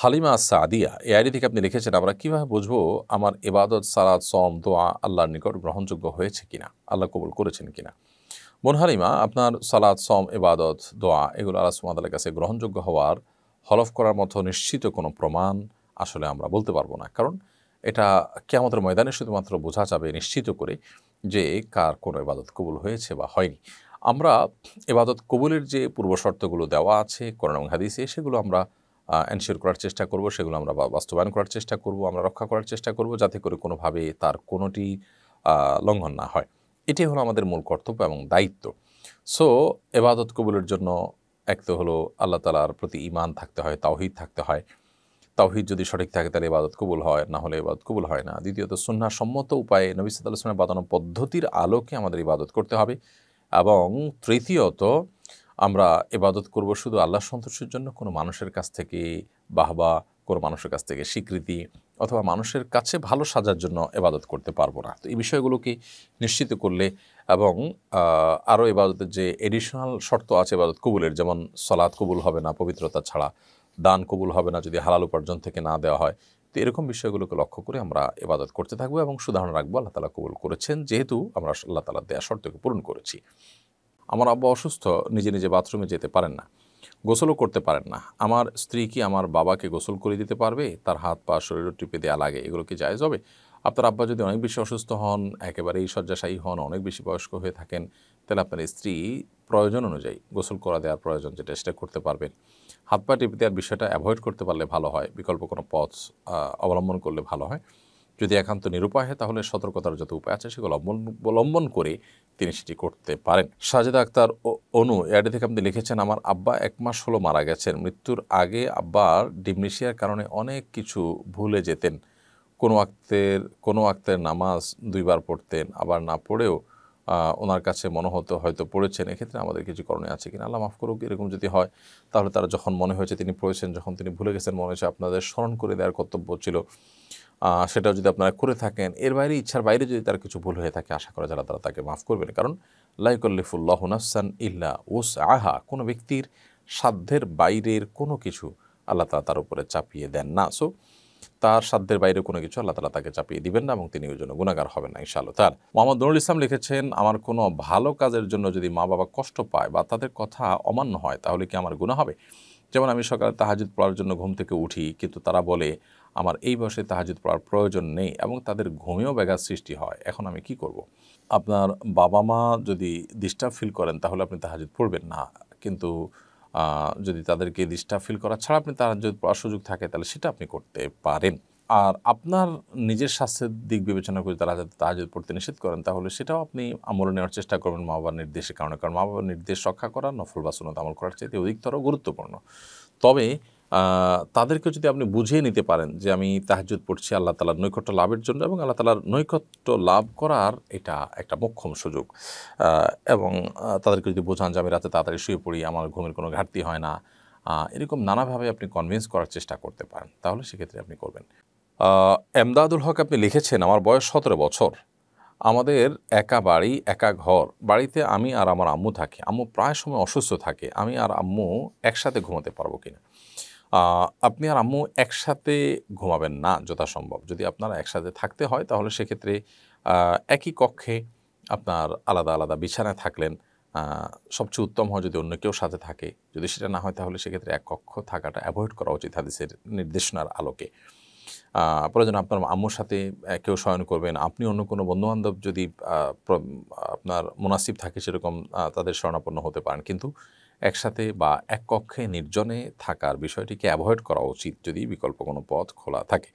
হালিমা সাদিয়া এ ID থেকে আপনি লিখেছেন আমরা কীভাবে বুঝবো আমার এবাদত সারাদ সম দোয়া আল্লাহর নিকট গ্রহণযোগ্য হয়েছে কিনা আল্লাহ কবুল করেছেন কিনা বোন হালিমা আপনার সালাদ সম এবাদত দোয়া এগুলো আল্লাহ সুমাদালের কাছে গ্রহণযোগ্য হওয়ার হলফ করার মতো নিশ্চিত কোনো প্রমাণ আসলে আমরা বলতে পারবো না কারণ এটা কে আমাদের ময়দানে শুধুমাত্র বোঝা যাবে নিশ্চিত করে যে কার কোনো এবাদত কবুল হয়েছে বা হয়নি আমরা এবাদত কবুলের যে পূর্বশর্তগুলো দেওয়া আছে করোনা হাদিসে সেগুলো আমরা এনশিওর করার চেষ্টা করব সেগুলো আমরা বাস্তবায়ন করার চেষ্টা করব আমরা রক্ষা করার চেষ্টা করব যাতে করে কোনোভাবে তার কোনোটি লঙ্ঘন না হয় এটি হলো আমাদের মূল কর্তব্য এবং দায়িত্ব সো এবাদত কবুলের জন্য এক তো হলো আল্লাহ তালার প্রতি ইমান থাকতে হয় তাওহিদ থাকতে হয় তাওহিদ যদি সঠিক থাকে তাহলে ইবাদত কবুল হয় না হলে এবাদত কবুল হয় না দ্বিতীয়ত সুন্না সম্মত উপায়ে নবী সাদ আলসলামের বাদানো পদ্ধতির আলোকে আমাদের ইবাদত করতে হবে এবং তৃতীয়ত আমরা এবাদত করব শুধু আল্লাহ সন্তোষের জন্য কোনো মানুষের কাছ থেকে বাহবা কোনো মানুষের কাছ থেকে স্বীকৃতি অথবা মানুষের কাছে ভালো সাজার জন্য এবাদত করতে পারবো না তো এই বিষয়গুলোকে নিশ্চিত করলে এবং আরও এবাদতের যে এডিশনাল শর্ত আছে এবাদত কবুলের যেমন সলাদ কবুল হবে না পবিত্রতা ছাড়া দান কবুল হবে না যদি হালাল উপার্জন থেকে না দেওয়া হয় তো এরকম বিষয়গুলোকে লক্ষ্য করে আমরা এবাদত করতে থাকবো এবং সুধারণ রাখবো আল্লাহ তালা কবুল করেছেন যেহেতু আমরা আল্লাহ তালা দেয়া শর্তকে পূরণ করেছি আমার আব্বা অসুস্থ নিজে নিজে বাথরুমে যেতে পারেন না গোসলও করতে পারেন না আমার স্ত্রী কি আমার বাবাকে গোসল করে দিতে পারবে তার হাত পা শরীরের টিপে দেওয়া লাগে এগুলো কি যায় হবে আপনার আব্বা যদি অনেক বেশি অসুস্থ হন একেবারেই শয্যাশায়ী হন অনেক বেশি বয়স্ক হয়ে থাকেন তাহলে আপনার স্ত্রী প্রয়োজন অনুযায়ী গোসল করা দেওয়ার প্রয়োজন যেটা সেটা করতে পারবেন হাত পা টিপে দেওয়ার বিষয়টা অ্যাভয়েড করতে পারলে ভালো হয় বিকল্প কোনো পথ অবলম্বন করলে ভালো হয় যদি একান্ত নিরুপায় হয় তাহলে সতর্কতার যত উপায় আছে সেগুলো অবলম্বন করে তিনি সেটি করতে পারেন সাজেদা আক্তার অনু এটি থেকে আপনি লিখেছেন আমার আব্বা এক মাস হলো মারা গেছেন মৃত্যুর আগে আব্বার ডিমনেশিয়ার কারণে অনেক কিছু ভুলে যেতেন কোনো আক্তের কোনো আক্তের নামাজ দুইবার পড়তেন আবার না পড়েও ওনার কাছে মনে হতো হয়তো পড়েছেন এক্ষেত্রে আমাদের কিছু করণীয় আছে কিনা আল্লাহ মাফ করুক এরকম যদি হয় তাহলে তারা যখন মনে হয়েছে তিনি পড়েছেন যখন তিনি ভুলে গেছেন মনে হয়েছে আপনাদের স্মরণ করে দেওয়ার কর্তব্য ছিল সেটাও যদি আপনারা করে থাকেন এর বাইরে ইচ্ছার বাইরে যদি তার কিছু ভুল হয়ে থাকে আশা করা যারা তারা তাকে মাফ করবেন কারণ লাইকুল্লিফুল্লাহ নাসান ইল্লা ওস আহা কোনো ব্যক্তির সাধ্যের বাইরের কোনো কিছু আল্লাহ তালা তার উপরে চাপিয়ে দেন না সো তার সাধ্যের বাইরে কোনো কিছু আল্লাহ তালা তাকে চাপিয়ে দিবেন না এবং তিনি ওই জন্য গুণাগার হবেন না ইনশাআল্লাহ তার মোহাম্মদ নুরুল ইসলাম লিখেছেন আমার কোনো ভালো কাজের জন্য যদি মা বাবা কষ্ট পায় বা তাদের কথা অমান্য হয় তাহলে কি আমার গুণা হবে যেমন আমি সকালে তাহাজিদ পড়ার জন্য ঘুম থেকে উঠি কিন্তু তারা বলে আমার এই বয়সে তাহাজিদ পড়ার প্রয়োজন নেই এবং তাদের ঘুমেও ব্যাঘাত সৃষ্টি হয় এখন আমি কি করব। আপনার বাবা মা যদি ডিস্টার্ব ফিল করেন তাহলে আপনি তাহাজিদ পড়বেন না কিন্তু যদি তাদেরকে ডিস্টার্ব ফিল করা ছাড়া আপনি তার যদি পড়ার সুযোগ থাকে তাহলে সেটা আপনি করতে পারেন আর আপনার নিজের স্বাস্থ্যের দিক বিবেচনা করে তারা যাতে তাহাজ পড়তে নিষেধ করেন তাহলে সেটাও আপনি আমল নেওয়ার চেষ্টা করবেন মা বাবার নির্দেশের কারণে কারণ মা বাবার নির্দেশ রক্ষা করা নফল বা আমল করার চাইতে অধিকতর গুরুত্বপূর্ণ তবে তাদেরকে যদি আপনি বুঝিয়ে নিতে পারেন যে আমি তাহাজুদ পড়ছি আল্লাহ তালার নৈকট্য লাভের জন্য এবং আল্লাহ তালার নৈকট্য লাভ করার এটা একটা মোক্ষম সুযোগ এবং তাদেরকে যদি বোঝান যে আমি রাতে তাড়াতাড়ি শুয়ে পড়ি আমার ঘুমের কোনো ঘাটতি হয় না এরকম নানাভাবে আপনি কনভিন্স করার চেষ্টা করতে পারেন তাহলে সেক্ষেত্রে আপনি করবেন এমদাদুল হক আপনি লিখেছেন আমার বয়স সতেরো বছর আমাদের একা বাড়ি একা ঘর বাড়িতে আমি আর আমার আম্মু থাকি আম্মু প্রায় সময় অসুস্থ থাকে আমি আর আম্মু একসাথে ঘুমাতে পারবো কিনা আপনি আর আম্মু একসাথে ঘুমাবেন না যথাসম্ভব যদি আপনারা একসাথে থাকতে হয় তাহলে সেক্ষেত্রে একই কক্ষে আপনার আলাদা আলাদা বিছানায় থাকলেন সবচেয়ে উত্তম হয় যদি অন্য কেউ সাথে থাকে যদি সেটা না হয় তাহলে সেক্ষেত্রে এক কক্ষ থাকাটা অ্যাভয়েড করা উচিত হাদিসের নির্দেশনার আলোকে প্রয়োজন আপনার আম্মুর সাথে কেউ শয়ন করবেন আপনি অন্য কোনো বন্ধুবান্ধব যদি আপনার মুনাসিব থাকে সেরকম তাদের শরণাপন্ন হতে পারেন কিন্তু একসাথে বা এক কক্ষে নির্জনে থাকার বিষয়টিকে অ্যাভয়েড করা উচিত যদি বিকল্প কোনো পথ খোলা থাকে